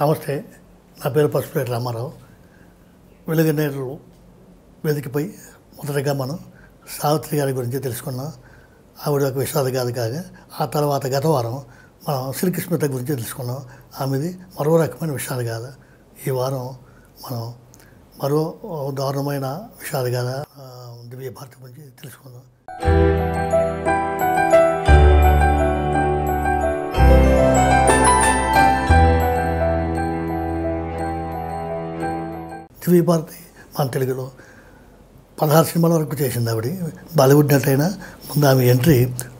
నమస్తే నా పేరు పసుపురేటి రామారావు నేరు వేదికపై మొదటగా మనం సావిత్రి గారి గురించి తెలుసుకున్నాం ఆవిడ ఒక విషాద కాదు కానీ ఆ తర్వాత గత వారం మనం శ్రీకృష్ణత గురించి తెలుసుకున్నాం ఆమెది మరో రకమైన విషాద కాదు ఈ వారం మనం మరో దారుణమైన విషాద గాథ దివ్య భారతి గురించి తెలుసుకుందాం పృథ్వీ భారతి మన తెలుగులో పదహారు సినిమాల వరకు చేసింది ఆవిడ బాలీవుడ్ నటైనా ముందు ఆమె ఎంట్రీ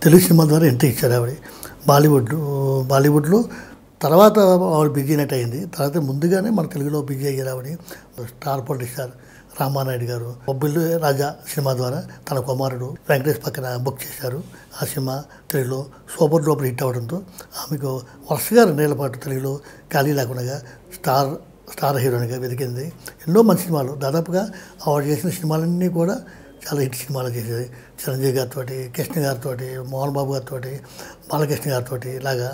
తెలుగు సినిమా ద్వారా ఎంట్రీ ఇచ్చారు ఆవిడ బాలీవుడ్ బాలీవుడ్లో తర్వాత ఆవిడ బిజీ నట్ అయింది తర్వాత ముందుగానే మన తెలుగులో బిజీ అయ్యారు ఆవిడ స్టార్ పొలిటిషియన్ రామానాయుడు గారు బొబ్బిల్లు రాజా సినిమా ద్వారా తన కుమారుడు వెంకటేష్ పక్కన బుక్ చేశారు ఆ సినిమా తెలుగులో సూపర్ డూపర్ హిట్ అవడంతో ఆమెకు వరుసగా రెండేళ్ల పాటు తెలుగులో ఖాళీ లేకుండా స్టార్ స్టార్ హీరోయిన్గా వెతికింది ఎన్నో మంచి సినిమాలు దాదాపుగా ఆవిడ చేసిన సినిమాలన్నీ కూడా చాలా హిట్ సినిమాలు చేసేది చిరంజీవి గారితో కృష్ణ గారితో మోహన్ బాబు గారితో బాలకృష్ణ గారితో ఇలాగా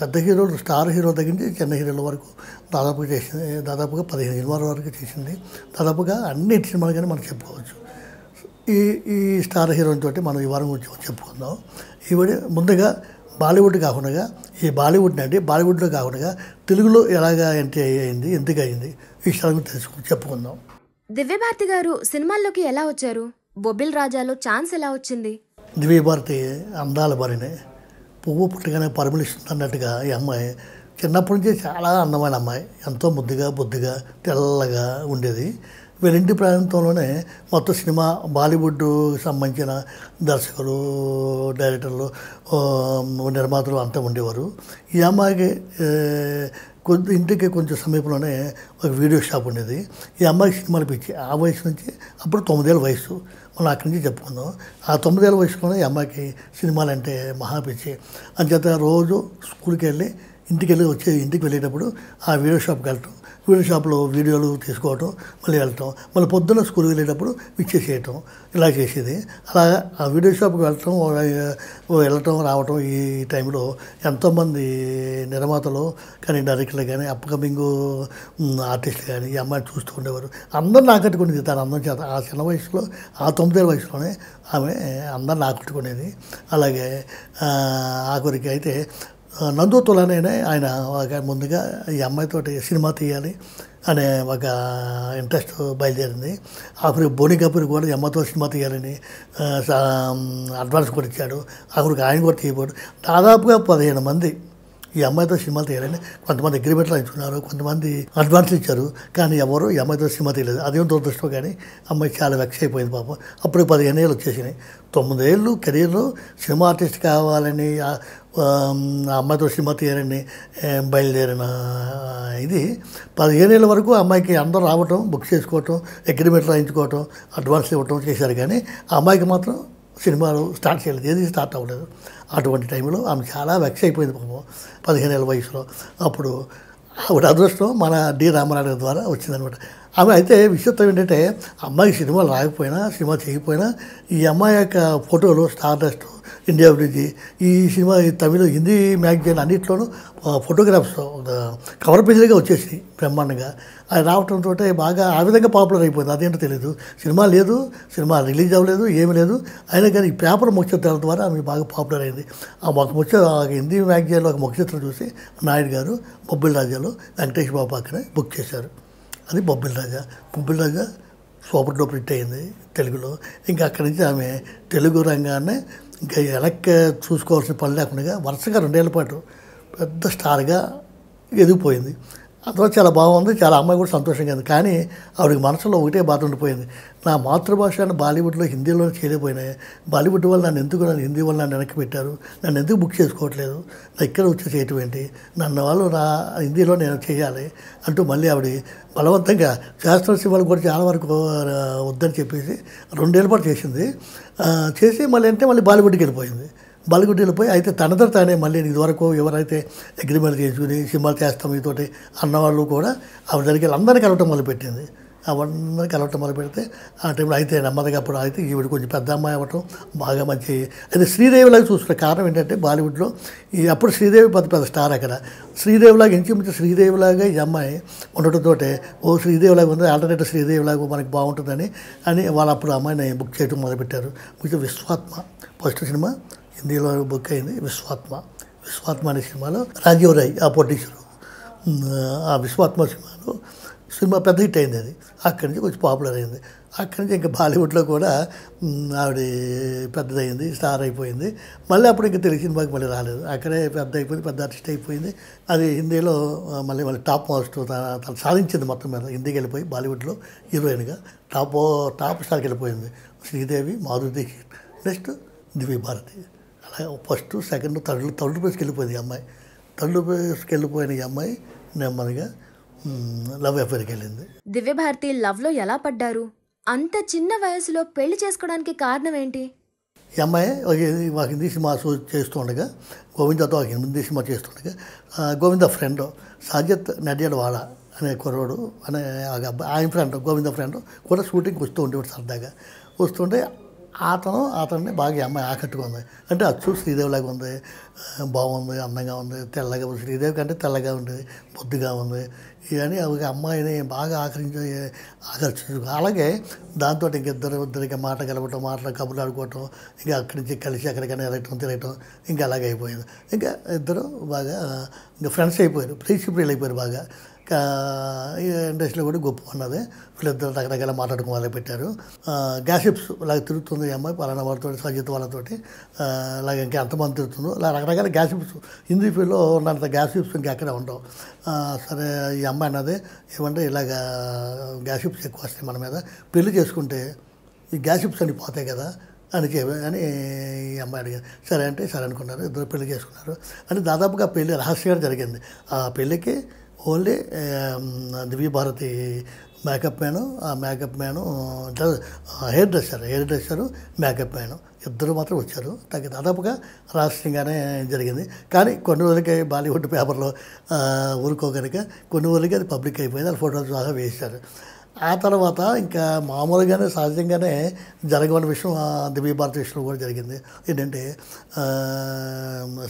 పెద్ద హీరోలు స్టార్ హీరో తగ్గించి చిన్న హీరోల వరకు దాదాపుగా చేసింది దాదాపుగా పదిహేను సినిమాల వరకు చేసింది దాదాపుగా అన్ని హిట్ సినిమాలు కానీ మనం చెప్పుకోవచ్చు ఈ ఈ స్టార్ హీరోయిన్ తోటి మనం ఈ వారం గురించి చెప్పుకుందాం ఈవిడ ముందుగా బాలీవుడ్ కాకుండా ఈ బాలీవుడ్ అండి బాలీవుడ్లో కాకుండా తెలుగులో ఎలాగా ఎంట్రీ అయింది ఎందుకు అయింది విషయాలను తెలుసుకు చెప్పుకుందాం దివ్యభారతి గారు సినిమాల్లోకి ఎలా వచ్చారు బొబ్బిల్ రాజాలో ఛాన్స్ ఎలా వచ్చింది దివ్యభారతి అందాల బరిని పువ్వు పుట్టగానే అన్నట్టుగా ఈ అమ్మాయి చిన్నప్పటి నుంచి చాలా అందమైన అమ్మాయి ఎంతో ముద్దుగా బుద్ధిగా తెల్లగా ఉండేది వీరింటి ప్రాంతంలోనే మొత్తం సినిమా బాలీవుడ్ సంబంధించిన దర్శకులు డైరెక్టర్లు నిర్మాతలు అంతా ఉండేవారు ఈ అమ్మాయికి కొంత ఇంటికి కొంచెం సమీపంలోనే ఒక వీడియో షాప్ ఉండేది ఈ అమ్మాయికి సినిమాలు పిచ్చి ఆ వయసు నుంచి అప్పుడు తొమ్మిదేళ్ళ వయసు మనం అక్కడి నుంచి చెప్పుకుందాం ఆ తొమ్మిదేళ్ళ వయసులోనే ఈ అమ్మాయికి సినిమాలు అంటే మహా పిచ్చి అంచేత రోజు స్కూల్కి వెళ్ళి ఇంటికి వెళ్ళి వచ్చే ఇంటికి వెళ్ళేటప్పుడు ఆ వీడియో షాప్కి వెళ్ళటం వీడియో షాప్లో వీడియోలు తీసుకోవటం మళ్ళీ వెళ్ళటం మళ్ళీ పొద్దున్న స్కూల్కి వెళ్ళేటప్పుడు విచ్చేసేయటం ఇలా చేసేది అలా ఆ వీడియో షాప్కి వెళ్ళటం వెళ్ళటం రావటం ఈ టైంలో ఎంతోమంది నిర్మాతలు కానీ డైరెక్టర్లు కానీ అప్కమింగ్ ఆర్టిస్ట్ కానీ ఈ అమ్మాయిని చూస్తూ ఉండేవారు అందరిని ఆకట్టుకునేది తన అందం చేత ఆ చిన్న వయసులో ఆ తొమ్మిదేళ్ళ వయసులోనే ఆమె అందరిని ఆకట్టుకునేది అలాగే ఆఖరికి అయితే నందు ఆయన ఒక ముందుగా ఈ అమ్మాయితోటి సినిమా తీయాలి అనే ఒక ఇంట్రెస్ట్ బయలుదేరింది అప్పుడు బోని కపూర్ కూడా అమ్మతో సినిమా తీయాలని అడ్వాన్స్ కూడా ఇచ్చాడు అప్పుడు ఆయన కూడా తీయబోడు దాదాపుగా పదిహేను మంది ఈ అమ్మాయితో సినిమాలు తీయాలని కొంతమంది అగ్రిమెంట్ రాయించుకున్నారు కొంతమంది అడ్వాన్స్ ఇచ్చారు కానీ ఎవరు ఈ అమ్మాయితో సినిమా తీయలేదు అదేం దురదృష్టం కానీ అమ్మాయి చాలా వెక్స్ అయిపోయింది పాపం అప్పుడు పదిహేను ఏళ్ళు వచ్చేసినాయి తొమ్మిదేళ్ళు కెరీర్లో సినిమా ఆర్టిస్ట్ కావాలని అమ్మాయితో సినిమా తీయరని బయలుదేరిన ఇది పదిహేనేళ్ళ వరకు అమ్మాయికి అందరూ రావటం బుక్ చేసుకోవటం అగ్రిమెంట్ రాయించుకోవటం అడ్వాన్స్ ఇవ్వటం చేశారు కానీ ఆ అమ్మాయికి మాత్రం సినిమాలు స్టార్ట్ చేయలేదు ఏది స్టార్ట్ అవ్వలేదు అటువంటి టైంలో ఆమె చాలా వెక్స్ అయిపోయింది పాపం పదిహేను ఏళ్ళ వయసులో అప్పుడు ఆవిడ అదృష్టం మన డి రామారావు ద్వారా వచ్చిందనమాట ఆమె అయితే విశేషం ఏంటంటే అమ్మాయి సినిమాలు రాకపోయినా సినిమా చేయకపోయినా ఈ అమ్మాయి యొక్క ఫోటోలు స్టార్ డస్ట్ ఇండియా అభివృద్ధి ఈ సినిమా తమిళ హిందీ మ్యాగజైన్ అన్నింటిలోనూ ఫోటోగ్రాఫ్స్ కవర్ పేజీలుగా వచ్చేసి బ్రహ్మాండంగా అది రావటంతో బాగా ఆ విధంగా పాపులర్ అయిపోయింది అదేంటో తెలియదు సినిమా లేదు సినిమా రిలీజ్ అవ్వలేదు ఏమి లేదు అయినా కానీ ఈ పేపర్ ముఖ్యచిత్రాల ద్వారా ఆమె బాగా పాపులర్ అయింది ఆ ఒక ముఖ్య హిందీ మ్యాగజైన్లో ఒక ముఖ్యత్వం చూసి నాయుడు గారు బొబ్బిల్ రాజాలో వెంకటేష్ బాబు పక్కనే బుక్ చేశారు అది Bobbili Raja Bobbili Raja super duper hit అయింది తెలుగులో ఇంకా అక్కడి నుంచి ఆమె తెలుగు రంగానే ఇంకా వెనక్కి చూసుకోవాల్సిన పని లేకుండా వరుసగా రెండేళ్ల పాటు పెద్ద స్టార్గా ఎదిగిపోయింది అదో చాలా బాగుంది చాలా అమ్మాయి కూడా సంతోషంగా ఉంది కానీ ఆవిడకి మనసులో ఒకటే బాధ ఉండిపోయింది నా మాతృభాష అని బాలీవుడ్లో హిందీలో చేయలేకపోయినాయి బాలీవుడ్ వల్ల నన్ను ఎందుకు నన్ను హిందీ వల్ల నన్ను వెనక్కి పెట్టారు నన్ను ఎందుకు బుక్ చేసుకోవట్లేదు నా ఇక్కడ వచ్చి చేయటం ఏంటి నన్ను వాళ్ళు నా హిందీలో నేను చేయాలి అంటూ మళ్ళీ ఆవిడ బలవంతంగా శాస్త్ర సినిమాలు కూడా చాలా వరకు వద్దని చెప్పేసి రెండేళ్ళ పాటు చేసింది చేసి మళ్ళీ అంటే మళ్ళీ బాలీవుడ్కి వెళ్ళిపోయింది పోయి అయితే తనతో తానే మళ్ళీ ఇదివరకు ఎవరైతే అగ్రిమెంట్ చేసుకుని సినిమాలు చేస్తాం మీతోటి అన్నవాళ్ళు కూడా ఆవిడ దగ్గరికి అందరినీ కలవటం మొదలుపెట్టింది అవన్నీ కలవటం మొదలు పెడితే ఆ టైంలో అయితే నెమ్మదిగా అప్పుడు అయితే ఈవిడ కొంచెం పెద్ద అమ్మాయి అవ్వటం బాగా మంచి అయితే శ్రీదేవిలాగా చూసుకునే కారణం ఏంటంటే బాలీవుడ్లో ఈ అప్పుడు శ్రీదేవి పెద్ద పెద్ద స్టార్ అక్కడ శ్రీదేవిలాగా ఇంచుమించు శ్రీదేవిలాగా ఈ అమ్మాయి ఉండటంతో ఓ శ్రీదేవిలాగా ఉంది ఆల్టర్నేటివ్ శ్రీదేవిలాగా మనకి బాగుంటుందని అని వాళ్ళు అప్పుడు అమ్మాయిని బుక్ చేయడం మొదలుపెట్టారు విశ్వాత్మ ఫస్ట్ సినిమా హిందీలో బుక్ అయింది విశ్వాత్మ విశ్వాత్మ అనే సినిమాలో రాజీవ్ రాయ్ ఆ పొడ్యూసరు ఆ విశ్వాత్మ సినిమాలో సినిమా పెద్ద హిట్ అయింది అది అక్కడి నుంచి కొంచెం పాపులర్ అయింది అక్కడి నుంచి ఇంకా బాలీవుడ్లో కూడా ఆవిడ పెద్దదైంది స్టార్ అయిపోయింది మళ్ళీ అప్పుడు ఇంకా తెలుగు సినిమాకి మళ్ళీ రాలేదు అక్కడే పెద్ద అయిపోయింది పెద్ద ఆర్టిస్ట్ అయిపోయింది అది హిందీలో మళ్ళీ మళ్ళీ టాప్ మోస్ట్ తను సాధించింది మొత్తం మీద హిందీకి వెళ్ళిపోయి బాలీవుడ్లో హీరోయిన్గా టాప్ టాప్ స్టార్కి వెళ్ళిపోయింది శ్రీదేవి మాధురి దీక్షిత్ నెక్స్ట్ దివ్య భారతి అలా ఫస్ట్ సెకండ్ థర్డ్ థర్డ్ ప్లేస్కి వెళ్ళిపోయింది ఈ అమ్మాయి థర్డ్ ప్లేస్కి వెళ్ళిపోయిన ఈ అమ్మాయి నెమ్మదిగా లవ్ అఫేర్కి వెళ్ళింది దివ్యభారతి లవ్లో ఎలా పడ్డారు అంత చిన్న వయసులో పెళ్లి చేసుకోవడానికి కారణం ఏంటి ఈ అమ్మాయి ఒక హిందీ సినిమా చేస్తుండగా గోవిందతో ఒక హిందీ సినిమా చేస్తుండగా గోవింద ఫ్రెండ్ సాజిత్ నడియాడు వాడ అనే కుర్రోడు అనే ఆయన ఫ్రెండ్ గోవింద ఫ్రెండ్ కూడా షూటింగ్కి వస్తూ ఉండేవాడు సరదాగా వస్తుంటే అతను అతన్ని బాగా అమ్మాయి ఆకట్టుకుంది అంటే అచ్చు శ్రీదేవిలాగా ఉంది బాగుంది అందంగా ఉంది తెల్లగా ఉంది శ్రీదేవి కంటే తెల్లగా ఉంది బొద్దుగా ఉంది ఇవన్నీ ఒక అమ్మాయిని బాగా ఆకర్షించ ఆకర్షించు అలాగే దాంతో ఇద్దరు ఇద్దరికి మాట కలపటం మాటలు కబుర్లు ఆడుకోవటం ఇంకా అక్కడి నుంచి కలిసి ఎక్కడికైనా వెళ్ళటం తిరగటం ఇంకా అలాగే అయిపోయింది ఇంకా ఇద్దరు బాగా ఇంకా ఫ్రెండ్స్ అయిపోయారు ఫ్రెండ్షిప్ అయిపోయారు బాగా ఇండస్ట్రీలో కూడా గొప్ప ఉన్నది వీళ్ళిద్దరు రకరకాల మాట్లాడుకు మొదలు పెట్టారు గ్యాసిప్స్ ఇలా తిరుగుతుంది అమ్మాయి పలానా వాళ్ళతో సజిత్ వాళ్ళతోటి ఇలాగ ఇంకా ఎంతమంది తిరుగుతుందో ఇలా రకరకాల గ్యాసిప్స్ హిందీ ఫీల్డ్లో ఉన్నంత గ్యాసిప్స్ ఇంకా ఎక్కడ ఉండవు సరే ఈ అమ్మాయి అన్నది ఏమంటే ఇలాగ గ్యాసిప్స్ ఎక్కువ వస్తాయి మన మీద పెళ్లి చేసుకుంటే ఈ గ్యాసిప్స్ అని పోతాయి కదా అని చెప్పి అని ఈ అమ్మాయి అడిగారు సరే అంటే సరే అనుకున్నారు ఇద్దరు పెళ్లి చేసుకున్నారు అంటే దాదాపుగా పెళ్లి రహస్యంగా జరిగింది ఆ పెళ్ళికి ఓన్లీ దివ్యభారతి మేకప్ మ్యాను ఆ makeup man hairdresser hairdresser makeup man ఇద్దరు మాత్రం వచ్చారు తగ్గ దాదాపుగా రాష్ట్రంగానే జరిగింది కానీ కొన్ని రోజులకి బాలీవుడ్ పేపర్లో ఊరుకోగలిగా కొన్ని రోజులకి అది పబ్లిక్ అయిపోయింది అది ఫోటోస్ బాగా వేశారు ఆ తర్వాత ఇంకా మామూలుగానే సహజంగానే జరగవని విషయం దివ్య భారత విషయంలో కూడా జరిగింది ఏంటంటే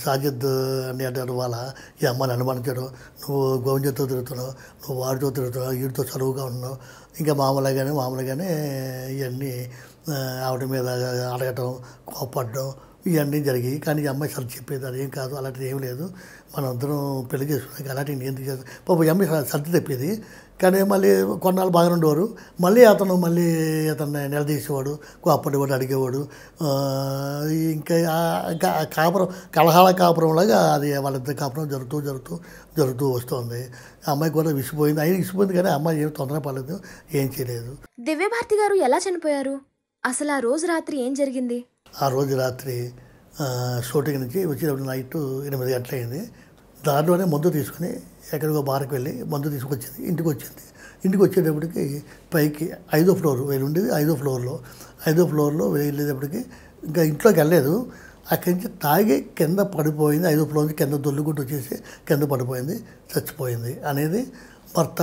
సాజిద్ అని అంటే వాళ్ళ ఈ అమ్మని అనుమానించడం నువ్వు గోవిందతో తిరుగుతున్నావు నువ్వు వాడితో తిరుగుతున్నావు వీడితో చదువుగా ఉన్నావు ఇంకా మామూలుగానే మామూలుగానే ఇవన్నీ ఆవిడ మీద అడగటం కోపడడం ఇవన్నీ జరిగాయి కానీ ఈ అమ్మాయి సర్ది చెప్పేది అది ఏం కాదు అలాంటిది ఏం లేదు మనం అందరం పెళ్లి చేసుకున్నాక అలాంటివి ఎందుకు చేస్తాను పాప ఈ అమ్మాయి సర్ది తెప్పేది కానీ మళ్ళీ కొన్నాళ్ళు బాగానే ఉండేవారు మళ్ళీ అతను మళ్ళీ అతన్ని నిలదీసేవాడు వాడు అడిగేవాడు ఇంకా కాపురం కలహాల కాపురంలాగా అది వాళ్ళిద్దరు కాపురం జరుగుతూ జరుగుతూ జరుగుతూ వస్తుంది అమ్మాయి కూడా విసిపోయింది అయినా విసిపోయింది కానీ అమ్మాయి ఏం తొందరపడలేదు పడలేదు ఏం చేయలేదు దివ్యభారతి గారు ఎలా చనిపోయారు అసలు ఆ రోజు రాత్రి ఏం జరిగింది ఆ రోజు రాత్రి షూటింగ్ నుంచి వచ్చేటప్పుడు నైట్ ఎనిమిది గంటలైంది దారిలోనే మందు తీసుకుని ఎక్కడికో బార్కి వెళ్ళి మందు తీసుకొచ్చింది ఇంటికి వచ్చింది ఇంటికి వచ్చేటప్పటికి పైకి ఐదో ఫ్లోర్ వెళ్ళి ఉండేది ఐదో ఫ్లోర్లో ఐదో ఫ్లోర్లో వెళ్ళేటప్పటికి ఇంకా ఇంట్లోకి వెళ్ళలేదు అక్కడి నుంచి తాగి కింద పడిపోయింది ఐదో ఫ్లోర్ నుంచి కింద దొల్లుకుంటూ వచ్చేసి కింద పడిపోయింది చచ్చిపోయింది అనేది భర్త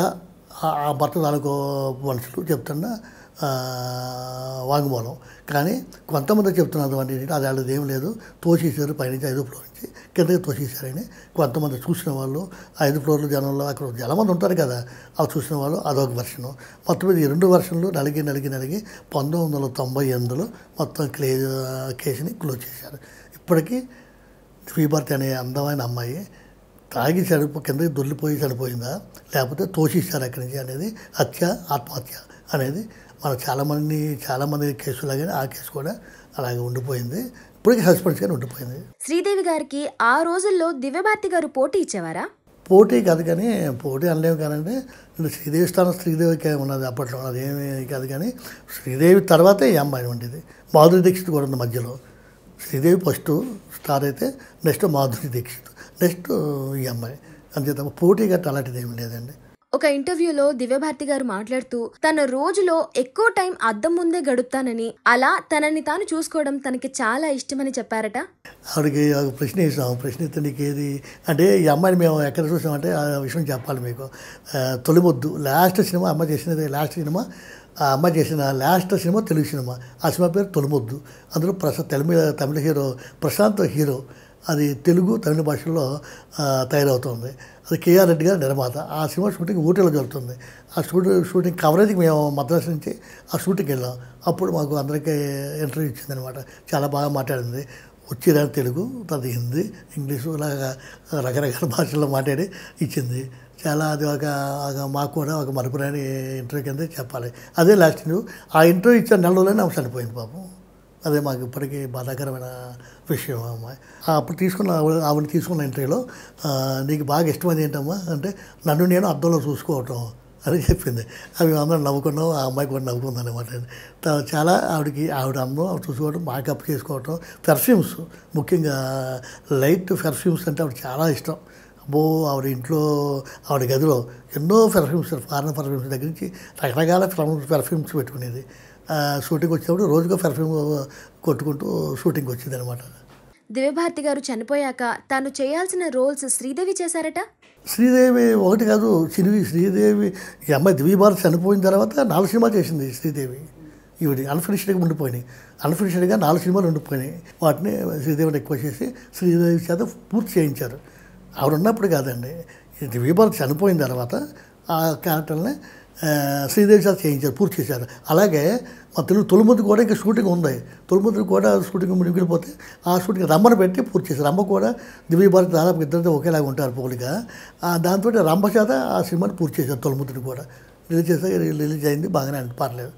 ఆ భర్త దానికో మనుషులు చెప్తున్నా వాంగ్మూలం కానీ కొంతమంది చెప్తున్నారు ఏంటంటే అది వాళ్ళది ఏం లేదు తోసేసారు పైనుంచి ఐదో ఫ్లోర్ నుంచి కిందకి తోసేసారని కొంతమంది చూసిన వాళ్ళు ఐదు ఫ్లోర్లు జనంలో అక్కడ జలమంది ఉంటారు కదా అవి చూసిన వాళ్ళు అదొక వర్షను మొత్తం మీద ఈ రెండు వర్షన్లు నలిగి నలిగి నలిగి పంతొమ్మిది వందల తొంభై ఎనిమిదిలో మొత్తం క్లే కేసుని క్లోజ్ చేశారు ఇప్పటికీ శ్రీభర్తి అనే అందమైన అమ్మాయి తాగి చనిపో కిందకి దొల్లిపోయి చనిపోయిందా లేకపోతే తోషిస్తారు అక్కడి నుంచి అనేది హత్య ఆత్మహత్య అనేది మన చాలామంది చాలామంది కేసులు కానీ ఆ కేసు కూడా అలాగే ఉండిపోయింది ఇప్పటికీ సస్పెన్స్ కానీ ఉండిపోయింది శ్రీదేవి గారికి ఆ రోజుల్లో దివ్యభారతి గారు పోటీ ఇచ్చేవారా పోటీ కాదు కానీ పోటీ అనలేము అంటే శ్రీదేవి స్థానం శ్రీదేవికి ఉన్నది అప్పట్లో అది ఏమీ కాదు కానీ శ్రీదేవి తర్వాతే ఈ అమ్మాయి ఉండేది మాధురి దీక్షిత్ కూడా ఉంది మధ్యలో శ్రీదేవి ఫస్ట్ స్టార్ అయితే నెక్స్ట్ మాధురి దీక్షిత్ నెక్స్ట్ ఈ అమ్మాయి అంతే తప్ప పోటీ గట్టా అలాంటిది ఏమి లేదండి ఒక ఇంటర్వ్యూలో దివ్యభారతి గారు మాట్లాడుతూ తన రోజులో ఎక్కువ టైం అద్దం ముందే గడుపుతానని అలా తనని తాను చూసుకోవడం తనకి చాలా ఇష్టమని చెప్పారట ఆవిడకి ఒక ప్రశ్న ఇస్తాం ప్రశ్న నీకు ఏది అంటే ఈ అమ్మాయిని మేము ఎక్కడ చూసామంటే ఆ విషయం చెప్పాలి మీకు తొలిమొద్దు లాస్ట్ సినిమా అమ్మ చేసినది లాస్ట్ సినిమా ఆ అమ్మ చేసిన లాస్ట్ సినిమా తెలుగు సినిమా ఆ సినిమా పేరు తొలిమొద్దు అందులో ప్రసా తమిళ తమిళ హీరో ప్రశాంత్ హీరో అది తెలుగు తమిళ భాషలో తయారవుతుంది అది కేఆర్ రెడ్డి గారి నిర్మాత ఆ సినిమా షూటింగ్ ఊటీలో జరుగుతుంది ఆ షూటింగ్ షూటింగ్ కవరేజ్కి మేము మద్రాసు నుంచి ఆ షూటింగ్కి వెళ్ళాం అప్పుడు మాకు అందరికీ ఇంటర్వ్యూ ఇచ్చిందనమాట చాలా బాగా మాట్లాడింది వచ్చేదాన్ని తెలుగు తది హిందీ ఇంగ్లీషు ఇలాగా రకరకాల భాషల్లో మాట్లాడి ఇచ్చింది చాలా అది ఒక మాకు కూడా ఒక మరపురాని ఇంటర్వ్యూ కింద చెప్పాలి అదే లాస్ట్ న్యూ ఆ ఇంటర్వ్యూ ఇచ్చిన నెల రోజులనే అంశాన్ని చనిపోయింది పాపం అదే మాకు ఇప్పటికీ బాధాకరమైన విషయం అమ్మాయి అప్పుడు తీసుకున్న ఆవిడ తీసుకున్న ఇంటర్వ్యూలో నీకు బాగా ఇష్టమైంది ఏంటమ్మా అంటే నన్ను నేను అర్థంలో చూసుకోవటం అని చెప్పింది అవి అందరం నవ్వుకున్నాం ఆ అమ్మాయి కూడా నవ్వుకుంది అనమాట చాలా ఆవిడకి ఆవిడ అమ్మ ఆవిడ చూసుకోవడం మేకప్ చేసుకోవటం పెర్ఫ్యూమ్స్ ముఖ్యంగా లైట్ పెర్ఫ్యూమ్స్ అంటే ఆవిడ చాలా ఇష్టం అబ్బో ఆవిడ ఇంట్లో ఆవిడ గదిలో ఎన్నో పెర్ఫ్యూమ్స్ ఫారెన్ పెర్ఫ్యూమ్స్ దగ్గర నుంచి రకరకాల పెర్ఫ్యూమ్స్ పెట్టుకునేది షూటింగ్ వచ్చినప్పుడు రోజుగా పెర్ఫ్యూమ్ కొట్టుకుంటూ షూటింగ్ వచ్చింది అనమాట దివ్యభారతి గారు చనిపోయాక తాను చేయాల్సిన రోల్స్ శ్రీదేవి చేశారట శ్రీదేవి ఒకటి కాదు చిరివి శ్రీదేవి ఈ అమ్మాయి దివ్యభారతి చనిపోయిన తర్వాత నాలుగు సినిమా చేసింది శ్రీదేవి ఇవి అన్ఫినిష్డ్గా ఉండిపోయినాయి అన్ఫినిష్డ్గా నాలుగు సినిమాలు ఉండిపోయినాయి వాటిని శ్రీదేవిని ఎక్కువ చేసి శ్రీదేవి చేత పూర్తి చేయించారు ఆవిడ ఉన్నప్పుడు కాదండి దివ్యభారతి చనిపోయిన తర్వాత ఆ క్యారెక్టర్ని శ్రీదేవి సార్ చేయించారు పూర్తి చేశారు అలాగే మా తెలుగు తొలిమంది కూడా ఇంకా షూటింగ్ ఉంది తొలిమంది కూడా షూటింగ్ మునిగిపోతే ఆ షూటింగ్ రమ్మను పెట్టి పూర్తి చేశారు రమ్మ కూడా దివ్య భారతి దాదాపు ఇద్దరితో ఒకేలాగా ఉంటారు పోలిగా దాంతో రమ్మ చేత ఆ సినిమాని పూర్తి చేశారు తొలిమంతుని కూడా రిలీజ్ చేస్తే రిలీజ్ అయింది బాగానే అని పర్లేదు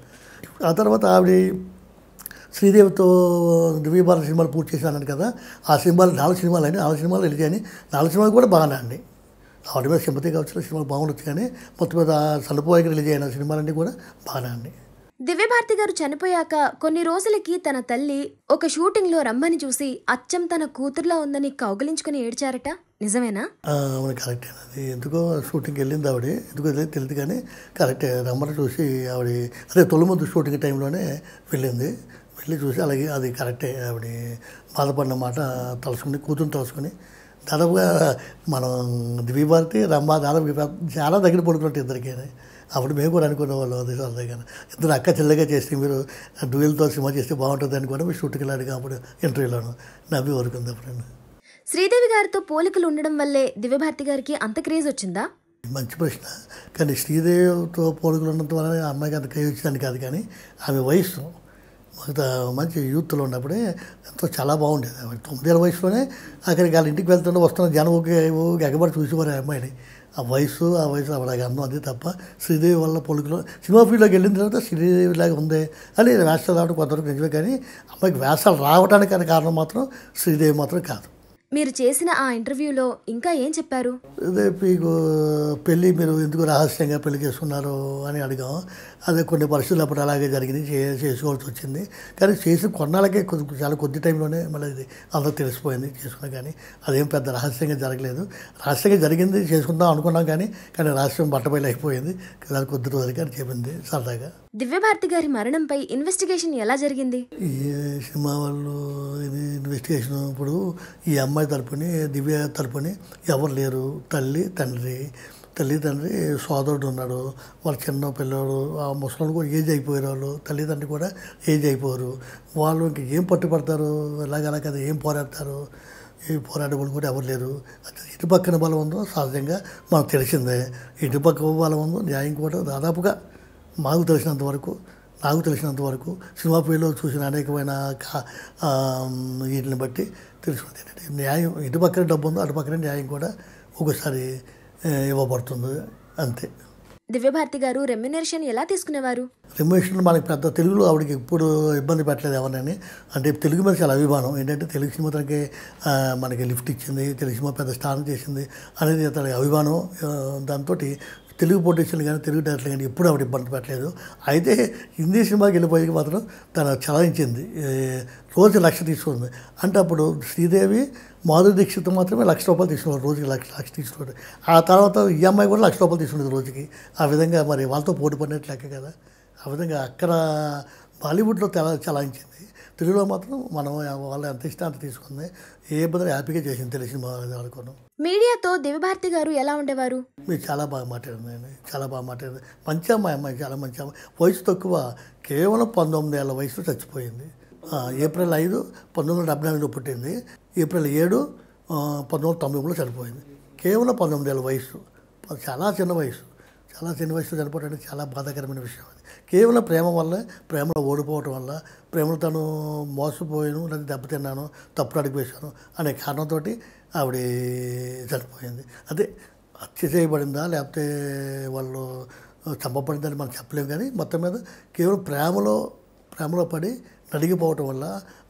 ఆ తర్వాత ఆవిడ శ్రీదేవితో దివ్య భారతి సినిమాలు పూర్తి చేశాను కదా ఆ సినిమాలు నాలుగు సినిమాలు అయినాయి నాలుగు సినిమాలు రిలీజ్ అయినాయి నాలుగు సినిమాలు కూడా బాగానే అండి ఆవిడ మీద సింపతిగా వచ్చిన సినిమాలు బాగుండొచ్చు కానీ మొత్తం మీద సలుపువాయికి రిలీజ్ అయిన సినిమాలన్నీ కూడా బాగానే ఉన్నాయి దివ్యభారతి గారు చనిపోయాక కొన్ని రోజులకి తన తల్లి ఒక షూటింగ్లో రమ్మని చూసి అచ్చం తన కూతురులా ఉందని కౌగిలించుకుని ఏడ్చారట నిజమేనా అవును అది ఎందుకో షూటింగ్కి వెళ్ళింది ఆవిడ ఎందుకో తెలియదు కానీ కరెక్ట్ రమ్మని చూసి ఆవిడ అదే తొలి ముందు షూటింగ్ టైంలోనే వెళ్ళింది వెళ్ళి చూసి అలాగే అది కరెక్టే ఆవిడ బాధపడిన మాట తలుసుకుని కూతురుని తలుసుకుని దాదాపుగా మనం ద్విభారతి రమ్మ దాదాపు చాలా దగ్గర పడుకున్నట్టు ఇద్దరికి అప్పుడు మేము కూడా అనుకునే వాళ్ళు అది సరదాగా ఇద్దరు అక్క చెల్లెగా చేస్తే మీరు డ్యూయల్తో సినిమా చేస్తే బాగుంటుంది అని కూడా మీరు షూట్కి వెళ్ళాడు అప్పుడు ఇంటర్వ్యూలో నవ్వి వరకుంది అప్పుడు శ్రీదేవి గారితో పోలికలు ఉండడం వల్లే దివ్యభారతి గారికి అంత క్రేజ్ వచ్చిందా మంచి ప్రశ్న కానీ శ్రీదేవితో పోలికలు ఉండటం వల్ల అమ్మాయికి అంత క్రేజ్ వచ్చిందని కాదు కానీ ఆమె వయసు మంచి యూత్లో ఉన్నప్పుడే ఎంతో చాలా బాగుండేది తొమ్మిదేళ్ళ వయసులోనే అక్కడికి వాళ్ళ ఇంటికి వెళ్తుంటే వస్తున్న జనం ఎగబడి చూసేవారు ఆ అమ్మాయిని ఆ వయసు ఆ వయసు అలాగే అందం అది తప్ప శ్రీదేవి వల్ల పొలుకులో సినిమా ఫీల్డ్లోకి వెళ్ళిన తర్వాత శ్రీదేవి లాగా ఉంది అని వేషాలు రావడం కొంతవరకు నిజమే కానీ అమ్మాయికి వేసాలు రావడానికి కారణం మాత్రం శ్రీదేవి మాత్రం కాదు మీరు చేసిన ఆ ఇంటర్వ్యూలో ఇంకా ఏం చెప్పారు మీకు పెళ్ళి మీరు ఎందుకు రహస్యంగా పెళ్లి చేసుకున్నారు అని అడిగాం అది కొన్ని పరిస్థితులు అప్పుడు అలాగే జరిగింది చే చేసుకోవాల్సి వచ్చింది కానీ చేసిన కొన్నాళ్ళకే కొద్ది చాలా కొద్ది టైంలోనే మళ్ళీ ఇది అందరూ తెలిసిపోయింది చేసుకున్నా కానీ అదేం పెద్ద రహస్యంగా జరగలేదు రహస్యంగా జరిగింది చేసుకుందాం అనుకున్నాం కానీ కానీ రహస్యం బట్టబయలు అయిపోయింది దాని కొద్ది రోజులు కానీ చెప్పింది సరదాగా దివ్యభారతి గారి మరణంపై ఇన్వెస్టిగేషన్ ఎలా జరిగింది ఈ సినిమా వాళ్ళు ఇన్వెస్టిగేషన్ ఇప్పుడు ఈ అమ్మాయి తరపుని దివ్య తరపుని ఎవరు లేరు తల్లి తండ్రి తల్లిదండ్రి సోదరుడు ఉన్నాడు వాళ్ళ చిన్న పిల్లడు ఆ ముసలి కూడా ఏజ్ అయిపోయారు వాళ్ళు తల్లిదండ్రులు కూడా ఏజ్ అయిపోరు వాళ్ళు ఇంక ఏం పట్టుపడతారు ఎలాగలా కదా ఏం పోరాడతారు ఈ వాళ్ళు కూడా ఎవరు లేరు ఇటు పక్కన బలం ఉందో సహజంగా మనకు తెలిసిందే ఇటు పక్క బలం ఉందో న్యాయం కూడా దాదాపుగా మాకు తెలిసినంత వరకు నాకు తెలిసినంత వరకు సినిమా పేర్లో చూసిన అనేకమైన వీటిని బట్టి తెలుసుకుంది న్యాయం ఇటు పక్కన డబ్బు ఉందో అటు పక్కన న్యాయం కూడా ఒక్కోసారి ఇవ్వబడుతుంది అంతే దివ్యభారతి గారు రెమ్యునరేషన్ ఎలా తీసుకునేవారు రెమ్యునేషన్ మనకి పెద్ద తెలుగులో ఆవిడకి ఎప్పుడు ఇబ్బంది పెట్టలేదు ఎవరినని అంటే తెలుగు మీద చాలా అభిమానం ఏంటంటే తెలుగు సినిమా తనకి మనకి లిఫ్ట్ ఇచ్చింది తెలుగు సినిమా పెద్ద స్థానం చేసింది అనేది తనకి అభిమానం దాంతో తెలుగు పొటెన్షియల్ కానీ తెలుగు డైరెక్టర్ కానీ ఎప్పుడు ఆవిడ ఇబ్బంది పెట్టలేదు అయితే హిందీ సినిమాకి వెళ్ళిపోయి మాత్రం తను చలాయించింది రోజు లక్ష తీసుకుంది అంటే అప్పుడు శ్రీదేవి మాధురి దీక్షిత్ మాత్రమే లక్ష రూపాయలు తీసుకున్నారు రోజుకి లక్ష లక్ష తీసుకున్నారు ఆ తర్వాత ఈఎంఐ కూడా లక్ష రూపాయలు తీసుకునేది రోజుకి ఆ విధంగా మరి వాళ్ళతో పోటీ పడినట్టు లెక్క కదా ఆ విధంగా అక్కడ బాలీవుడ్లో తెల చలాయించింది తెలుగులో మాత్రం మనం వాళ్ళ ఎంత ఇష్టం అంత తీసుకుంది ఏ ఇబ్బంది హ్యాపీగా చేసింది తెలిసి ఆడుకోవడం మీడియాతో దివ్యభారతి గారు ఎలా ఉండేవారు మీరు చాలా బాగా మాట్లాడిందండి చాలా బాగా మాట్లాడారు మంచి అమ్మాయి అమ్మాయి చాలా మంచి అమ్మాయి వయసు తక్కువ కేవలం పంతొమ్మిది ఏళ్ళ వయసులో చచ్చిపోయింది ఏప్రిల్ ఐదు పంతొమ్మిది వందల డెబ్బై నాలుగులో పుట్టింది ఏప్రిల్ ఏడు పంతొమ్మిది వందల తొంభైలో చనిపోయింది కేవలం పంతొమ్మిది ఏళ్ళ వయసు చాలా చిన్న వయసు చాలా చిన్న వయసులో చనిపోవడం చాలా బాధాకరమైన విషయం అది కేవలం ప్రేమ వల్ల ప్రేమలో ఓడిపోవటం వల్ల ప్రేమలో తను మోసపోయాను లేదా దెబ్బతిన్నాను తప్పుడు అడుగు వేశాను అనే కారణంతో ఆవిడ చనిపోయింది అదే హత్య చేయబడిందా లేకపోతే వాళ్ళు చంపబడిందని మనం చెప్పలేము కానీ మొత్తం మీద కేవలం ప్రేమలో ప్రేమలో పడి నలిగిపోవటం వల్ల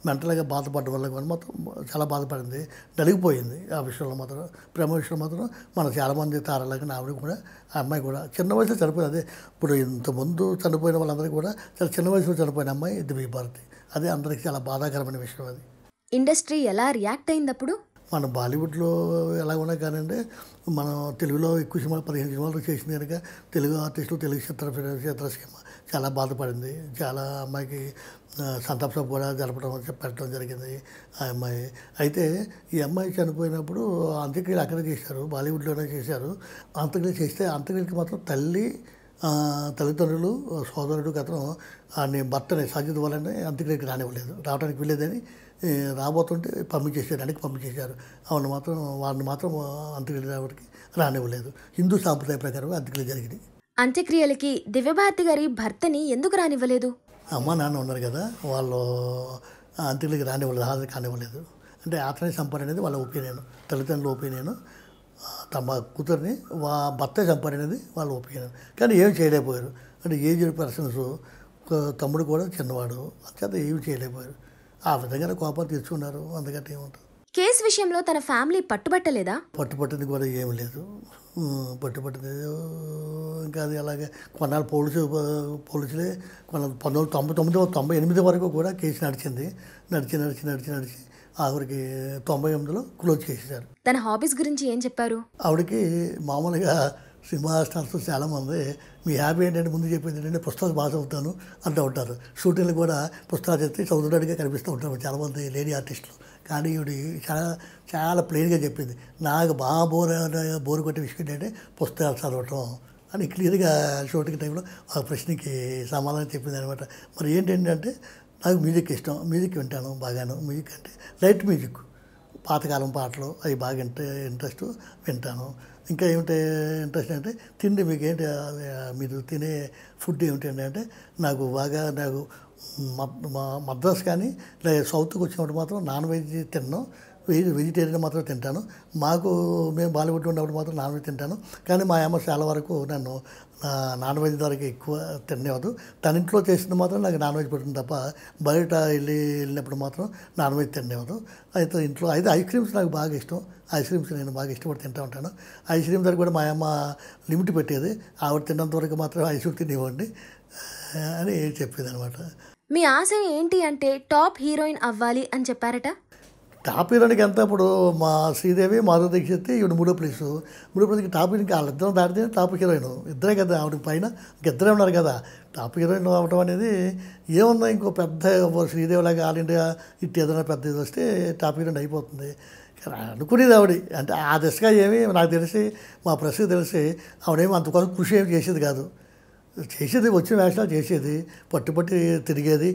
మెంటల్గా బాధపడటం వల్ల కానీ మాత్రం చాలా బాధపడింది నలిగిపోయింది ఆ విషయంలో మాత్రం ప్రేమ విషయంలో మాత్రం మనం చాలామంది తారలాగా ఆవిడ కూడా ఆ అమ్మాయి కూడా చిన్న వయసులో చనిపోయింది అదే ఇప్పుడు ఇంతకుముందు చనిపోయిన వాళ్ళందరికీ కూడా చాలా చిన్న వయసులో చనిపోయిన అమ్మాయి దివ్య భారతి అదే అందరికి చాలా బాధాకరమైన విషయం అది ఇండస్ట్రీ ఎలా రియాక్ట్ అయిందప్పుడు మన బాలీవుడ్లో ఎలా ఉన్నా కానివ్వండి మనం తెలుగులో ఎక్కువ సినిమాలు పదిహేను సినిమాలు చేసింది కనుక తెలుగు ఆర్టిస్టులు తెలుగు చిత్ర చిత్ర సినిమా చాలా బాధపడింది చాలా అమ్మాయికి సంతాప కూడా జరపడం పెట్టడం జరిగింది ఆ అమ్మాయి అయితే ఈ అమ్మాయి చనిపోయినప్పుడు అంత్యక్రియలు అక్కడే చేశారు బాలీవుడ్లోనే చేశారు అంత్యక్రియలు చేస్తే అంత్యక్రియలకి మాత్రం తల్లి తల్లిదండ్రులు సోదరుడు గతం ఆయన భర్తని సాధ్యత వలన అంత్యక్రియకి రానివ్వలేదు రావడానికి వెళ్ళేదని రాబోతుంటే పంపించేసారు వెనక్కి పంపించేశారు అవును మాత్రం వారిని మాత్రం అంత్యక్రియలు రావడానికి రానివ్వలేదు హిందూ సాంప్రదాయ ప్రకారం అంత్యక్రియలు జరిగినాయి అంత్యక్రియలకి దివ్యభారతి గారి భర్తని ఎందుకు రానివ్వలేదు అమ్మ నాన్న ఉన్నారు కదా వాళ్ళు అంత్యక్రియలకి రానివ్వలేదు హాజరు కానివ్వలేదు అంటే ఆత్మీయ సంపాదన అనేది వాళ్ళ ఒపీనియన్ తల్లిదండ్రుల ఒపీనియన్ తమ కూతుర్ని వా భర్త సంపాదన అనేది వాళ్ళ ఒపీనియన్ కానీ ఏం చేయలేకపోయారు అంటే ఏజ్ పర్సన్స్ తమ్ముడు కూడా చిన్నవాడు అంతేత ఏమి చేయలేకపోయారు ఆ విధంగా కోపాలు తెచ్చుకున్నారు అందుకంటే ఏమంటారు కేసు విషయంలో తన ఫ్యామిలీ పట్టుబట్టలేదా పట్టుబట్టింది కూడా ఏమి లేదు పట్టు పట్టుదే ఇంకా అది అలాగే కొన్నాళ్ళు పోలీసు పోలీసులే కొన్నాళ్ళు పంతొమ్మిది తొంభై తొమ్మిది తొంభై ఎనిమిది వరకు కూడా కేసు నడిచింది నడిచి నడిచి నడిచి నడిచి ఆవిడకి తొంభై ఎనిమిదిలో క్లోజ్ చేసేసారు తన హాబీస్ గురించి ఏం చెప్పారు ఆవిడకి మామూలుగా చాలా చాలామంది మీ హ్యాబీ ఏంటంటే ముందు చెప్పేది ఏంటంటే పుస్తకాలు బాగా చదువుతాను అంటూ ఉంటారు షూటింగ్లు కూడా పుస్తకాలు చదివితే చదువుతున్నట్టుగా కనిపిస్తూ ఉంటారు చాలామంది లేడీ ఆర్టిస్టులు కానీ ఈవిడ చాలా చాలా ప్లెయిన్గా చెప్పింది నాకు బాగా బోర్ బోర్ కొట్టే విషయం ఏంటంటే పుస్తకాలు చదవటం అని క్లియర్గా షూటింగ్ టైంలో ఆ ప్రశ్నకి సమాధానం చెప్పింది అనమాట మరి ఏంటంటే నాకు మ్యూజిక్ ఇష్టం మ్యూజిక్ వింటాను బాగాను మ్యూజిక్ అంటే లైట్ మ్యూజిక్ పాతకాలం పాటలు అవి బాగా ఇంట్రెస్ట్ వింటాను ఇంకా ఏమిటి ఇంట్రెస్ట్ అంటే తిండి మీకు ఏంటి మీరు తినే ఫుడ్ అంటే నాకు బాగా నాకు మద్రాస్ కానీ లేదా సౌత్కి వచ్చినప్పుడు మాత్రం నాన్ వెజ్ తిన్నాను వెజ్ వెజిటేరియన్ మాత్రం తింటాను మాకు మేము బాలీవుడ్ ఉన్నప్పుడు మాత్రం నాన్ వెజ్ తింటాను కానీ మా అమ్మ చాలా వరకు నన్ను నాన్ వెజ్ ద్వారా ఎక్కువ తినేవాదు తన ఇంట్లో చేసినప్పుడు మాత్రం నాకు నాన్ వెజ్ పెట్టింది తప్ప బయట వెళ్ళి వెళ్ళినప్పుడు మాత్రం నాన్ వెజ్ తినేవాదు అయితే ఇంట్లో అయితే ఐస్ క్రీమ్స్ నాకు బాగా ఇష్టం ఐస్ క్రీమ్స్ నేను బాగా ఇష్టపడి తింటూ ఉంటాను ఐస్ క్రీమ్ దగ్గర కూడా మా అమ్మ లిమిట్ పెట్టేది ఆవిడ తిన్నంత వరకు మాత్రం ఐస్ క్రీమ్ తినేవ్వండి అని చెప్పేది అనమాట మీ ఆశ ఏంటి అంటే టాప్ హీరోయిన్ అవ్వాలి అని చెప్పారట టాప్ హీరోయిన్కి ఎంత ఇప్పుడు మా శ్రీదేవి మాధవ దీక్షిత్ ఈవిడ మూడో ప్లేస్ మూడో ప్లేస్కి టాప్ హీరోయిన్కి వాళ్ళిద్దరం దాటితే టాప్ హీరోయిన్ ఇద్దరే కదా ఆవిడ పైన ఇద్దరే ఉన్నారు కదా టాప్ హీరోయిన్ అవ్వటం అనేది ఏముందో ఇంకో పెద్ద శ్రీదేవి లాగా ఆల్ ఇండియా ఇట్టి ఏదైనా పెద్ద ఇది వస్తే టాప్ హీరోయిన్ అయిపోతుంది అనుకునేది ఆవిడ అంటే ఆ దిశగా ఏమి నాకు తెలిసి మా ప్రసిద్ధి తెలిసి ఆవిడేమి అంతకోసం కృషి ఏమి చేసేది కాదు చేసేది వచ్చిన వేషాలు చేసేది పట్టుపట్టి తిరిగేది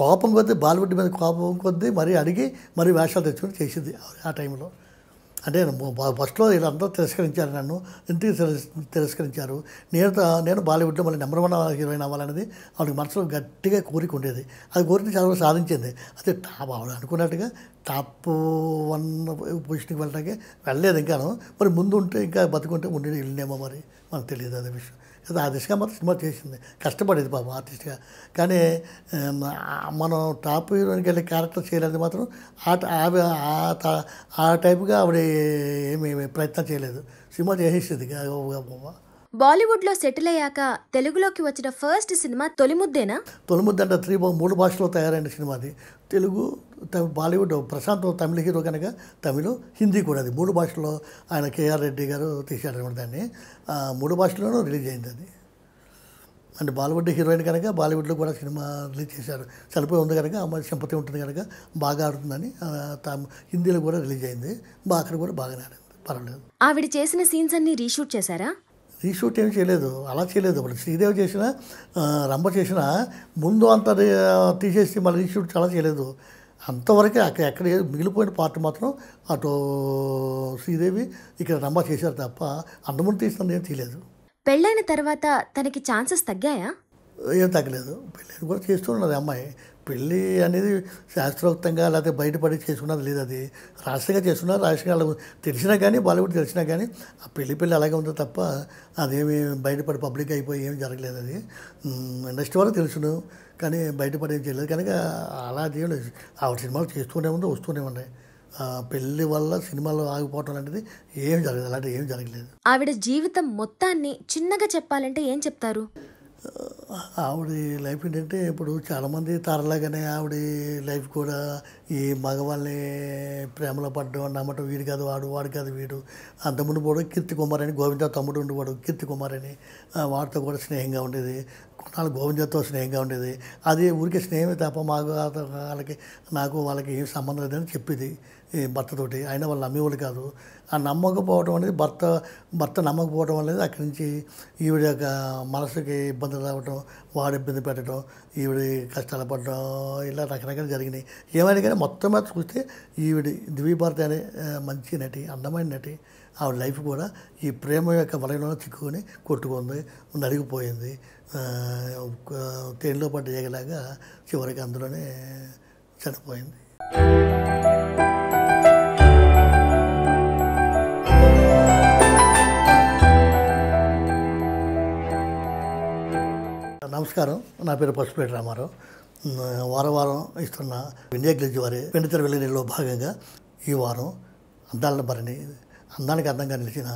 కోపం కొద్దీ బాలబుడ్డి మీద కోపం కొద్దీ మరీ అడిగి మరీ వేషాలు తెచ్చుకొని చేసింది ఆ టైంలో అంటే ఫస్ట్లో వీళ్ళందరూ తిరస్కరించారు నన్ను ఇంటికి తిరస్కరించారు నేను నేను బాలీవుడ్లో మళ్ళీ నెంబర్ వన్ హీరోయిన్ అవ్వాలనేది ఆవిడకి మనసులో గట్టిగా కోరిక ఉండేది అది కోరిక చాలా సాధించింది అదే టాప్ ఆవిడ అనుకున్నట్టుగా టాప్ వన్ పొజిషన్కి వెళ్ళడానికి వెళ్ళలేదు ఇంకాను మరి ముందు ఉంటే ఇంకా బతుకుంటే ఉండేది వెళ్ళినేమో మరి మనకు తెలియదు అదే విషయం కదా ఆ దిశగా మాత్రం సినిమా చేసింది కష్టపడేది పాపం ఆర్టిస్ట్గా కానీ మనం టాప్ హీరోయిన్కి వెళ్ళి క్యారెక్టర్ చేయలేదు మాత్రం ఆ ఆ టైప్గా ఆవిడ ఏమి ప్రయత్నం చేయలేదు సినిమా చేసేసింది బాలీవుడ్లో సెటిల్ అయ్యాక తెలుగులోకి వచ్చిన ఫస్ట్ సినిమా తొలిముద్దేనా తొలిముద్ద అంటే త్రీ మూడు భాషలో తయారైన సినిమా అది తెలుగు బాలీవుడ్ ప్రశాంత్ తమిళ హీరో కనుక తమిళ హిందీ కూడా అది మూడు భాషల్లో ఆయన కేఆర్ రెడ్డి గారు తీశారనమాట దాన్ని మూడు భాషల్లోనూ రిలీజ్ అయింది అది అంటే బాలీవుడ్ హీరోయిన్ కనుక బాలీవుడ్లో కూడా సినిమా రిలీజ్ చేశారు చనిపోయి ఉంది కనుక అమ్మాయి సంపతి ఉంటుంది కనుక బాగా ఆడుతుందని హిందీలో కూడా రిలీజ్ అయింది అక్కడ కూడా బాగానే ఆడింది పర్వాలేదు ఆవిడ చేసిన సీన్స్ అన్ని రీషూట్ చేశారా రీషూట్ ఏం చేయలేదు అలా చేయలేదు ఇప్పుడు శ్రీదేవి చేసిన రంభ చేసిన ముందు అంత తీసేసి మళ్ళీ రీషూట్ చాలా చేయలేదు అంతవరకే అక్కడ ఎక్కడ మిగిలిపోయిన పార్ట్ మాత్రం అటు శ్రీదేవి ఇక్కడ రంభ చేశారు తప్ప అంతముందు తీసినది ఏం తీయలేదు పెళ్ళైన తర్వాత తనకి ఛాన్సెస్ తగ్గాయా ఏం తగ్గలేదు పెళ్ళి కూడా చేస్తూ ఉన్నది అమ్మాయి పెళ్ళి అనేది శాస్త్రోక్తంగా లేకపోతే బయటపడి చేసుకున్నది లేదు అది రహస్యంగా చేసుకున్నారు రహస్యంగా తెలిసినా కానీ బాలీవుడ్ తెలిసినా కానీ ఆ పెళ్లి పెళ్ళి అలాగే ఉంది తప్ప అదేమి బయటపడి పబ్లిక్ అయిపోయి ఏమి జరగలేదు అది ఇండస్ట్రీ వరకు తెలుసును కానీ బయటపడి ఏం చేయలేదు కనుక అలా చేయలేదు ఆవిడ సినిమాలు చేస్తూనే ఉంది వస్తూనే ఉన్నాయి పెళ్లి వల్ల సినిమాలు ఆగిపోవటం అనేది ఏం జరగదు అలాంటివి ఏం జరగలేదు ఆవిడ జీవితం మొత్తాన్ని చిన్నగా చెప్పాలంటే ఏం చెప్తారు ఆవిడ లైఫ్ ఏంటంటే ఇప్పుడు చాలామంది తరలాగానే ఆవిడ లైఫ్ కూడా ఈ మగవాళ్ళని ప్రేమలో పడ్డం నమ్మటం వీడు కాదు వాడు వాడు కాదు వీడు అంతకుముందు కూడా కీర్తి కుమార్ అని గోవింద తమ్ముడు ఉండేవాడు కీర్తి కుమార్ అని వాడితో కూడా స్నేహంగా ఉండేది కొన్నాళ్ళు గోవిందతో స్నేహంగా ఉండేది అది ఊరికే స్నేహమే తప్ప మాకు వాళ్ళకి నాకు వాళ్ళకి ఏం సంబంధం లేదని చెప్పింది ఈ భర్తతోటి ఆయన వాళ్ళు నమ్మేవాళ్ళు కాదు ఆ నమ్మకపోవడం అనేది భర్త భర్త నమ్మకపోవడం అనేది అక్కడి నుంచి ఈవిడ యొక్క మనసుకి ఇబ్బంది రావడం వాడు ఇబ్బంది పెట్టడం ఈవిడ కష్టాలు పడడం ఇలా రకరకాలు జరిగినాయి ఏమైనా కానీ మొత్తం మీద చూస్తే ఈవిడ ద్వీభారతి అనే మంచి నటి అందమైన నటి ఆవిడ లైఫ్ కూడా ఈ ప్రేమ యొక్క వలయంలో చిక్కుకొని కొట్టుకుంది నలిగిపోయింది తేనిలో పడ్డ ఏగలాగా చివరికి అందులోనే చనిపోయింది నమస్కారం నా పేరు పసుపేట రామారావు వారం వారం ఇస్తున్న ఇండియా గ్లిజ్ వారి పెండితర వెలుగులో భాగంగా ఈ వారం అందాల భరణి అందానికి అందంగా నిలిచిన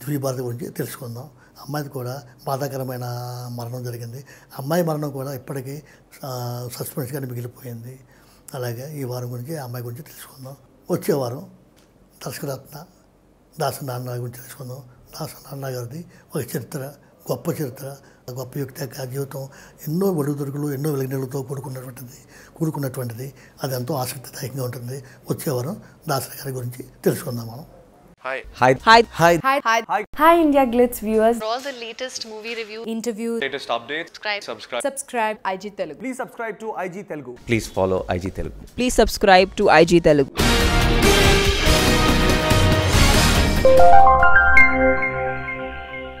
ద్విభారతి గురించి తెలుసుకుందాం అమ్మాయిది కూడా బాధాకరమైన మరణం జరిగింది అమ్మాయి మరణం కూడా ఇప్పటికీ సస్పెన్స్గా మిగిలిపోయింది అలాగే ఈ వారం గురించి అమ్మాయి గురించి తెలుసుకుందాం వచ్చే వారం దర్శకరత్న నాన్న గురించి తెలుసుకుందాం నాన్న గారిది ఒక చరిత్ర గొప్ప చరిత్ర గొప్ప వ్యక్తి జీవితం ఎన్నో ఒడిదుడుకులు ఎన్నో వెలుగునీళ్ళతో కూడుకున్నటువంటిది కూడుకున్నటువంటిది అది ఎంతో ఆసక్తిదాయకంగా ఉంటుంది వచ్చేవారం దాసరి గారి గురించి తెలుసుకుందాం మనం Hi. Hi. Hi. Hi. Hi. Hi. Hi. Hi India Glitz viewers. For all the latest movie review, interview, latest updates, subscribe. Subscribe. Subscribe IG Telugu. Please subscribe to IG Telugu. Please follow IG Telugu. Please subscribe to IG Telugu.